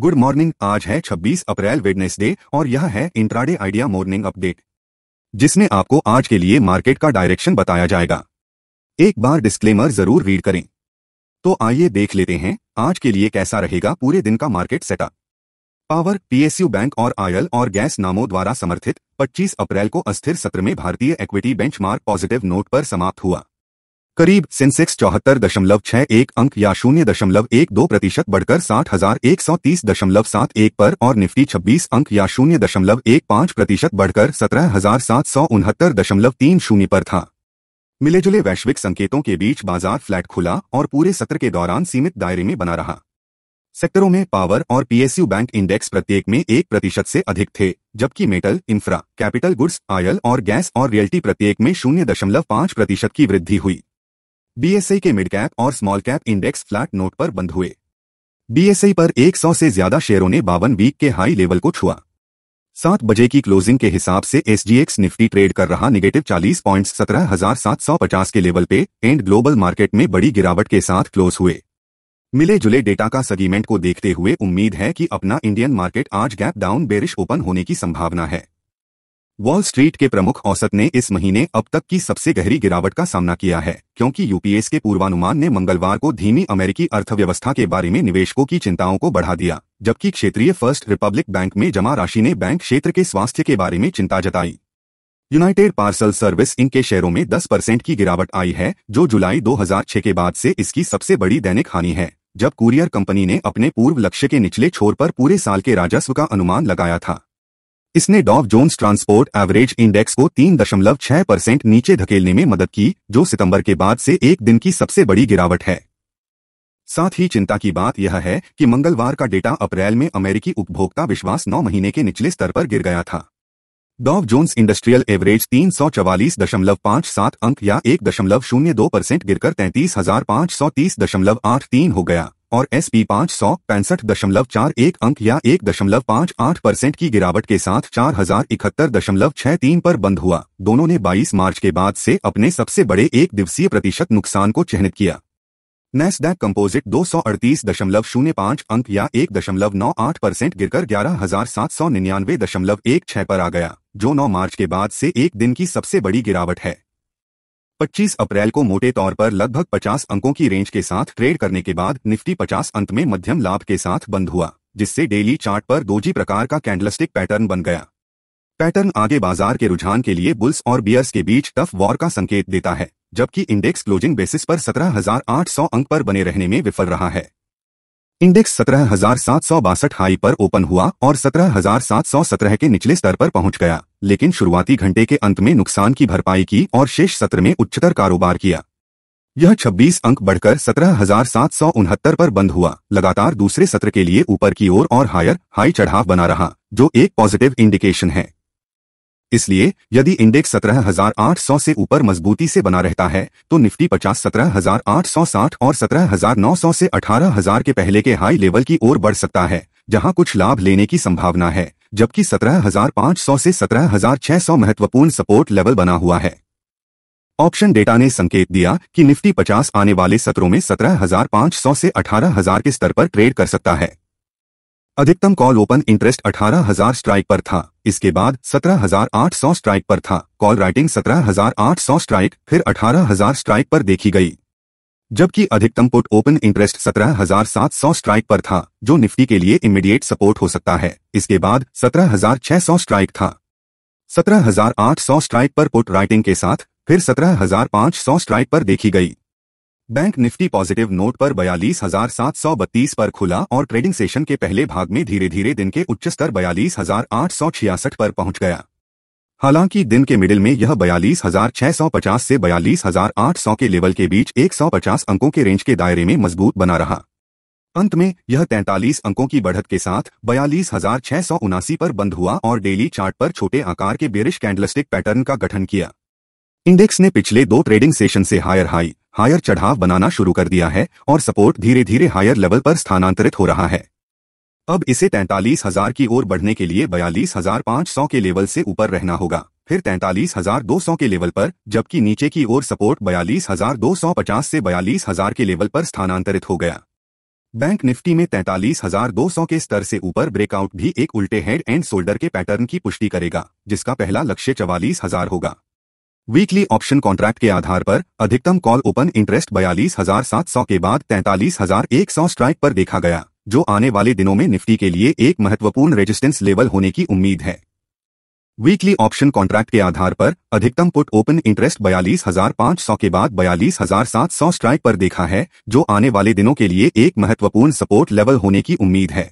good morning आज है 26 अप्रैल Wednesday और यह है इंट्राडे आइडिया मॉर्निंग अपडेट जिसमें आपको आज के लिए मार्केट का डायरेक्शन बताया जाएगा एक बार डिस्क्लेमर जरूर रीड करें तो आइए देख लेते हैं आज के लिए कैसा रहेगा पूरे दिन का market setup power PSU bank और आयल और गैस नामों द्वारा समर्थित 25 अप्रैल को अस्थिर सत्र में भारतीय इक्विटी बेंचमार्क पॉजिटिव नोट पर समाप्त हुआ करीब सेंसेक्स चौहत्तर दशमलव छह एक अंक या शून्य दशमलव एक दो प्रतिशत बढ़कर साठ हजार एक सौ तीस दशमलव सात एक पर और निफ्टी छब्बीस अंक या शून्य दशमलव एक पाँच प्रतिशत बढ़कर सत्रह हजार सात सौ उनहत्तर दशमलव तीन शून्य पर था मिले जुले वैश्विक संकेतों के बीच बाजार फ्लैट खुला और पूरे सत्र के दौरान सीमित दायरे में बना रहा सेक्टरों में पावर और पीएसयू बैंक इंडेक्स प्रत्येक में एक प्रतिशत से अधिक थे जबकि metal infra capital goods oil और गैस और रियल्टी प्रत्येक में शून्य दशमलव पाँच प्रतिशत की वृद्धि हुई बीएसई के मिड कैप और small cap index flat note पर बंद हुए बीएसई पर 100 से ज्यादा शेयरों ने बावन वीक के हाई लेवल को छुआ सात बजे की क्लोजिंग के हिसाब से एसजीएक्स निफ्टी ट्रेड कर रहा निगेटिव चालीस पॉइंट सत्रह हजार सात सौ पचास के लेवल पे एंड ग्लोबल मार्केट में बड़ी गिरावट के साथ क्लोज हुए मिले जुले डेटा का सेगमेंट को देखते हुए उम्मीद है कि अपना इंडियन मार्केट आज गैप डाउन बेरिश ओपन होने की संभावना है वॉल स्ट्रीट के प्रमुख औसत ने इस महीने अब तक की सबसे गहरी गिरावट का सामना किया है क्योंकि यूपीएस के पूर्वानुमान ने मंगलवार को धीमी अमेरिकी अर्थव्यवस्था के बारे में निवेशकों की चिंताओं को बढ़ा दिया जबकि क्षेत्रीय फर्स्ट रिपब्लिक बैंक में जमा राशि ने बैंक क्षेत्र के स्वास्थ्य के बारे में चिंता जताई यूनाइटेड पार्सल सर्विस इनके शेयरों में दस परसेंट की गिरावट आई है जो जुलाई दो के बाद से इसकी सबसे बड़ी दैनिक हानि है जब कुरियर कंपनी ने अपने पूर्व लक्ष्य के निचले छोर पर पूरे साल के राजस्व का अनुमान लगाया था इसने Dow Jones transport average index को 3.6 परसेंट नीचे धकेलने में मदद की जो सितंबर के बाद से एक दिन की सबसे बड़ी गिरावट है साथ ही चिंता की बात यह है कि मंगलवार का डेटा अप्रैल में अमेरिकी उपभोक्ता विश्वास 9 महीने के निचले स्तर पर गिर गया था डॉव जोन्स इंडस्ट्रियल एवरेज तीन सौ चवालीस दशमलव पाँच सात अंक या एक दशमलव शून्य दो परसेंट गिरकर तैंतीस हजार पाँच सौ तीस दशमलव आठ तीन हो गया और एस पी पाँच सौ पैंसठ दशमलव चार एक अंक या एक दशमलव पाँच आठ परसेंट की गिरावट के साथ चार हजार इकहत्तर दशमलव छह तीन पर बंद हुआ दोनों ने 22 मार्च के बाद से अपने सबसे बड़े एक दिवसीय प्रतिशत नुकसान को चिन्हित किया नेस्डैक कंपोजिट पाँच अंक या 1.98 परसेंट गिरकर ग्यारह हजार सात सौ निन्यानवे दशमलव एक छह पर आ गया जो 9 मार्च के बाद से एक दिन की सबसे बड़ी गिरावट है 25 अप्रैल को मोटे तौर पर लगभग 50 अंकों की रेंज के साथ ट्रेड करने के बाद निफ्टी 50 अंत में मध्यम लाभ के साथ बंद हुआ जिससे डेली चार्ट पर दोजी प्रकार का कैंडलस्टिक पैटर्न बन गया पैटर्न आगे बाजार के रुझान के लिए बुल्स और बियर्स के बीच टफ वॉर का संकेत देता है जबकि इंडेक्स क्लोजिंग बेसिस पर 17,800 अंक पर बने रहने में विफल रहा है इंडेक्स सत्रह हाई पर ओपन हुआ और 17,717 के निचले स्तर पर पहुंच गया लेकिन शुरुआती घंटे के अंत में नुकसान की भरपाई की और शेष सत्र में उच्चतर कारोबार किया यह 26 अंक बढ़कर उनहत्तर पर बंद हुआ लगातार दूसरे सत्र के लिए ऊपर की ओर और हायर हाई चढ़ाव बना रहा जो एक पॉजिटिव इंडिकेशन है इसलिए यदि इंडेक्स सत्रह हजार आठ सौ से ऊपर मजबूती से बना रहता है तो निफ्टी पचास सत्रह हजार आठ सौ साठ और सत्रह हजार नौ ऐसी से हजार के पहले के हाई लेवल की ओर बढ़ सकता है जहां कुछ लाभ लेने की संभावना है जबकि सत्रह हजार हजार से सौ महत्वपूर्ण सपोर्ट लेवल बना हुआ है ऑप्शन डेटा ने संकेत दिया कि निफ्टी 50 आने वाले सत्रों में 17,500 से 18,000 के स्तर पर ट्रेड कर सकता है अधिकतम कॉल ओपन इंटरेस्ट 18,000 स्ट्राइक पर था इसके बाद 17,800 स्ट्राइक पर था कॉल राइटिंग 17,800 स्ट्राइक फिर 18,000 स्ट्राइक पर देखी गई जबकि अधिकतम पुट ओपन इंटरेस्ट 17,700 स्ट्राइक पर था जो निफ्टी के लिए इमीडिएट सपोर्ट हो सकता है इसके बाद 17,600 स्ट्राइक था 17,800 स्ट्राइक पर पुट राइटिंग के साथ फिर 17,500 स्ट्राइक पर देखी गई बैंक निफ्टी पॉजिटिव नोट पर बयालीस हजार सात सौ बत्तीस पर खुला और ट्रेडिंग सेशन के पहले भाग में धीरे धीरे दिन के उच्च स्तर बयालीस हजार आठ सौ छियासठ पर पहुंच गया हालांकि दिन के मिडिल में यह बयालीस हजार छह सौ पचास से बयालीस हजार आठ सौ के लेवल के बीच एक सौ पचास अंकों के रेंज के दायरे में मजबूत बना रहा अंत में यह 43 अंकों की बढ़त के साथ बयालीस पर बंद हुआ और डेली चार्ट पर छोटे आकार के बेरिश कैंडलस्टिक पैटर्न का गठन किया इंडेक्स ने पिछले दो ट्रेडिंग सेशन से हायर हाई हायर चढ़ाव बनाना शुरू कर दिया है और सपोर्ट धीरे धीरे हायर लेवल पर स्थानांतरित हो रहा है अब इसे तैंतालीस हजार की ओर बढ़ने के लिए बयालीस हजार पाँच सौ के लेवल से ऊपर रहना होगा फिर तैंतालीस हजार दो सौ के लेवल पर जबकि नीचे की ओर सपोर्ट बयालीस हजार दो सौ पचास से बयालीस हजार के लेवल पर स्थानांतरित हो गया बैंक निफ्टी में तैंतालीस हजार दो सौ के स्तर से ऊपर ब्रेकआउट भी एक उल्टे हेड एंड शोल्डर के पैटर्न की पुष्टि करेगा जिसका पहला लक्ष्य चवालीस हजार होगा वीकली ऑप्शन कॉन्ट्रैक्ट के आधार पर अधिकतम कॉल ओपन इंटरेस्ट बयालीस हजार सात सौ के बाद तैंतालीस हजार एक सौ स्ट्राइक पर देखा गया जो आने वाले दिनों में निफ्टी के लिए एक महत्वपूर्ण रेजिस्टेंस लेवल होने की उम्मीद है वीकली ऑप्शन कॉन्ट्रैक्ट के आधार पर अधिकतम पुट ओपन इंटरेस्ट बयालीस हजार पाँच सौ के बाद बयालीस हजार सात सौ स्ट्राइक पर देखा है जो आने वाले दिनों के लिए एक महत्वपूर्ण सपोर्ट लेवल होने की उम्मीद है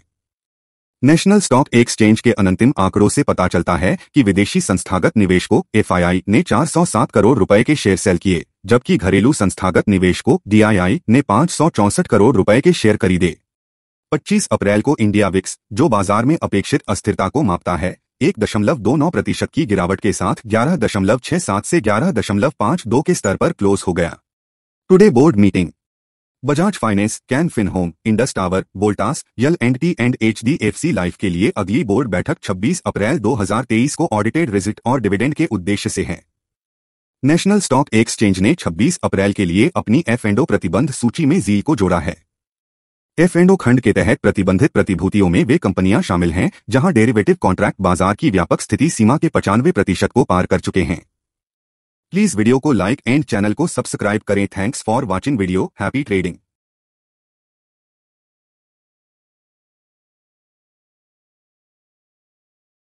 नेशनल स्टॉक एक्सचेंज के अनंतिम आंकड़ों से पता चलता है कि विदेशी संस्थागत निवेश को एफआईआई ने 407 करोड़ रुपए के शेयर सेल किए जबकि घरेलू संस्थागत निवेश को डीआईआई ने पाँच करोड़ रुपए के शेयर खरीदे 25 अप्रैल को इंडिया विक्स जो बाजार में अपेक्षित अस्थिरता को मापता है एक दशमलव दो नौ प्रतिशत की गिरावट के साथ ग्यारह दशमलव छह सात से ग्यारह दशमलव पाँच दो के स्तर पर क्लोज हो गया today board meeting Bajaj finance can fin home Indus tower Voltas L and T and H D F C life के लिए अगली बोर्ड बैठक 26 अप्रैल 2023 को ऑडिटेड रिजिट और डिविडेंड के उद्देश्य से है नेशनल स्टॉक एक्सचेंज ने 26 अप्रैल के लिए अपनी एफ एंडो प्रतिबंध सूची में जी को जोड़ा है एफ एंडो खंड के तहत प्रतिबंधित प्रतिभूतियों में वे कंपनियां शामिल हैं जहां डेरिवेटिव कॉन्ट्रैक्ट बाजार की व्यापक स्थिति सीमा के पचानवे प्रतिशत को पार कर चुके हैं प्लीज वीडियो को लाइक एंड चैनल को सब्सक्राइब करें thanks for watching video happy trading